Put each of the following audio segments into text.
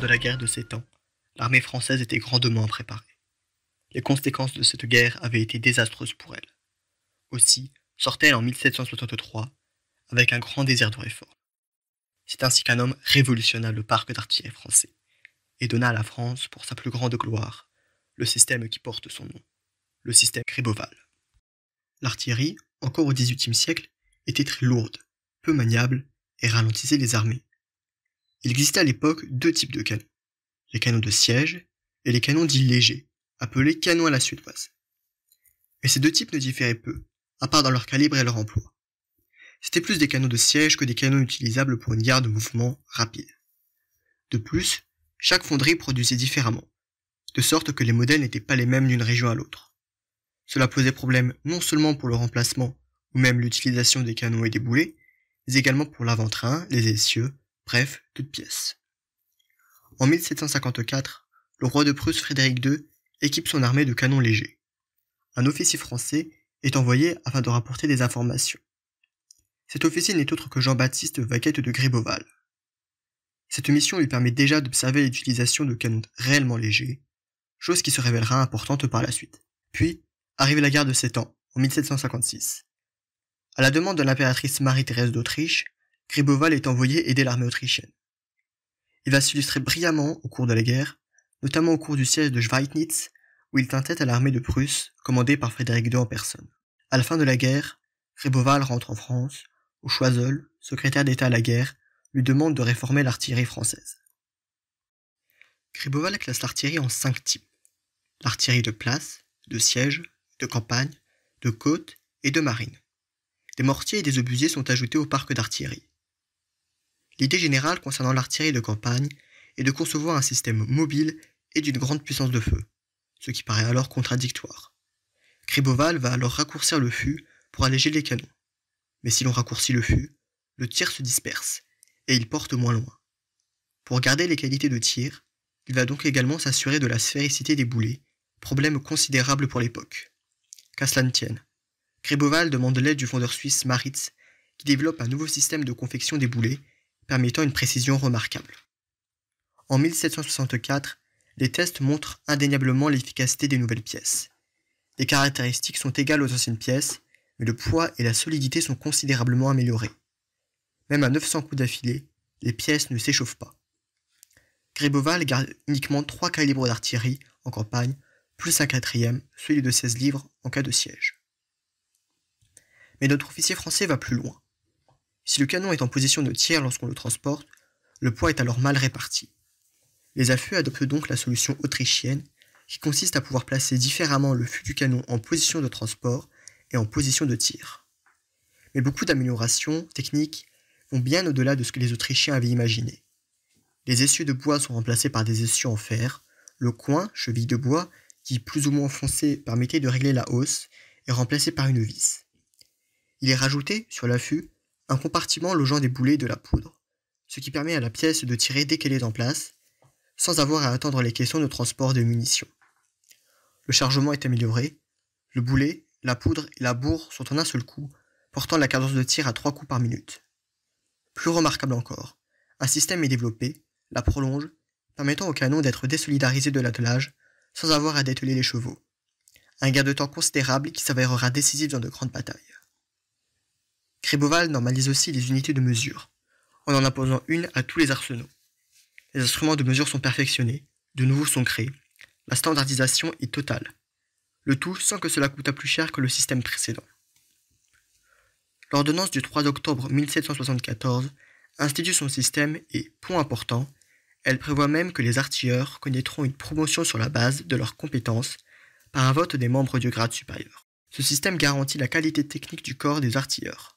de la guerre de Sept Ans, l'armée française était grandement préparée. Les conséquences de cette guerre avaient été désastreuses pour elle. Aussi sortait-elle en 1763 avec un grand désir de réforme. C'est ainsi qu'un homme révolutionna le parc d'artillerie français et donna à la France, pour sa plus grande gloire, le système qui porte son nom, le système gréboval. L'artillerie, encore au XVIIIe siècle, était très lourde, peu maniable et ralentissait les armées. Il existait à l'époque deux types de canons. Les canons de siège et les canons dits légers, appelés canons à la suédoise. Mais ces deux types ne différaient peu, à part dans leur calibre et leur emploi. C'était plus des canons de siège que des canons utilisables pour une guerre de mouvement rapide. De plus, chaque fonderie produisait différemment, de sorte que les modèles n'étaient pas les mêmes d'une région à l'autre. Cela posait problème non seulement pour le remplacement ou même l'utilisation des canons et des boulets, mais également pour l'avant-train, les essieux, bref, toute pièce. En 1754, le roi de Prusse Frédéric II équipe son armée de canons légers. Un officier français est envoyé afin de rapporter des informations. Cet officier n'est autre que Jean-Baptiste Vaquette de Gréboval. Cette mission lui permet déjà d'observer l'utilisation de canons réellement légers, chose qui se révélera importante par la suite. Puis, arrive la guerre de Sept Ans, en 1756. À la demande de l'impératrice Marie-Thérèse d'Autriche, Gréboval est envoyé aider l'armée autrichienne. Il va s'illustrer brillamment au cours de la guerre, notamment au cours du siège de Schweidnitz, où il tint à l'armée de Prusse, commandée par Frédéric II en personne. À la fin de la guerre, Gréboval rentre en France, où Choiseul, secrétaire d'État à la guerre, lui demande de réformer l'artillerie française. Gréboval classe l'artillerie en cinq types. L'artillerie de place, de siège, de campagne, de côte et de marine. Des mortiers et des obusiers sont ajoutés au parc d'artillerie. L'idée générale concernant l'artillerie de campagne est de concevoir un système mobile et d'une grande puissance de feu, ce qui paraît alors contradictoire. Kriboval va alors raccourcir le fût pour alléger les canons. Mais si l'on raccourcit le fût, le tir se disperse et il porte moins loin. Pour garder les qualités de tir, il va donc également s'assurer de la sphéricité des boulets, problème considérable pour l'époque. Qu'à cela ne tienne, Kriboval demande l'aide du fondeur suisse Maritz, qui développe un nouveau système de confection des boulets permettant une précision remarquable. En 1764, les tests montrent indéniablement l'efficacité des nouvelles pièces. Les caractéristiques sont égales aux anciennes pièces, mais le poids et la solidité sont considérablement améliorés. Même à 900 coups d'affilée, les pièces ne s'échauffent pas. Gréboval garde uniquement trois calibres d'artillerie en campagne, plus un quatrième, celui de 16 livres en cas de siège. Mais notre officier français va plus loin. Si le canon est en position de tir lorsqu'on le transporte, le poids est alors mal réparti. Les affûts adoptent donc la solution autrichienne, qui consiste à pouvoir placer différemment le fût du canon en position de transport et en position de tir. Mais beaucoup d'améliorations techniques vont bien au-delà de ce que les Autrichiens avaient imaginé. Les essieux de bois sont remplacés par des essieux en fer, le coin, cheville de bois, qui plus ou moins foncé permettait de régler la hausse, est remplacé par une vis. Il est rajouté, sur l'affût, un compartiment logeant des boulets et de la poudre, ce qui permet à la pièce de tirer dès qu'elle est en place, sans avoir à attendre les questions de transport de munitions. Le chargement est amélioré, le boulet, la poudre et la bourre sont en un seul coup, portant la cadence de tir à trois coups par minute. Plus remarquable encore, un système est développé, la prolonge, permettant au canon d'être désolidarisé de l'attelage sans avoir à dételer les chevaux. Un gain de temps considérable qui s'avérera décisif dans de grandes batailles. Réboval normalise aussi les unités de mesure, en en imposant une à tous les arsenaux. Les instruments de mesure sont perfectionnés, de nouveaux sont créés, la standardisation est totale. Le tout sans que cela coûte plus cher que le système précédent. L'ordonnance du 3 octobre 1774 institue son système et, point important, elle prévoit même que les artilleurs connaîtront une promotion sur la base de leurs compétences par un vote des membres du grade supérieur. Ce système garantit la qualité technique du corps des artilleurs.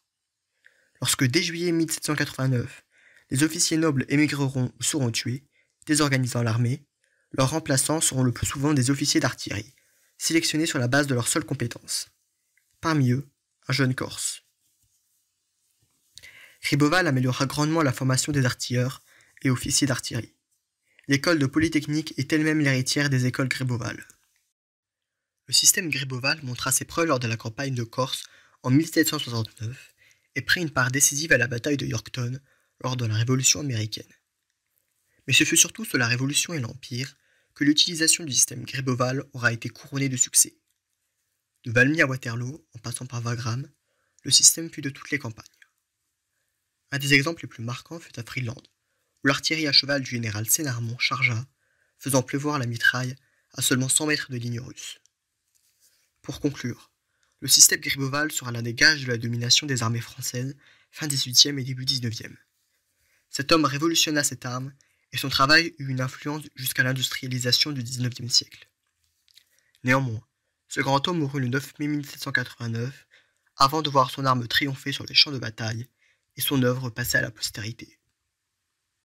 Lorsque dès juillet 1789, les officiers nobles émigreront ou seront tués, désorganisant l'armée, leurs remplaçants seront le plus souvent des officiers d'artillerie, sélectionnés sur la base de leurs seules compétences. Parmi eux, un jeune Corse. Riboval améliora grandement la formation des artilleurs et officiers d'artillerie. L'école de Polytechnique est elle-même l'héritière des écoles Gréboval. Le système Griboval montra ses preuves lors de la campagne de Corse en 1769 et prit une part décisive à la bataille de Yorktown lors de la Révolution américaine. Mais ce fut surtout sous la Révolution et l'Empire que l'utilisation du système gréboval aura été couronnée de succès. De Valmy à Waterloo, en passant par Wagram, le système fut de toutes les campagnes. Un des exemples les plus marquants fut à Freeland, où l'artillerie à cheval du général Sénarmont chargea, faisant pleuvoir la mitraille à seulement 100 mètres de ligne russe. Pour conclure, le système griboval sera l'un des gages de la domination des armées françaises fin XVIIIe et début 19e. Cet homme révolutionna cette arme et son travail eut une influence jusqu'à l'industrialisation du XIXe siècle. Néanmoins, ce grand homme mourut le 9 mai 1789 avant de voir son arme triompher sur les champs de bataille et son œuvre passer à la postérité.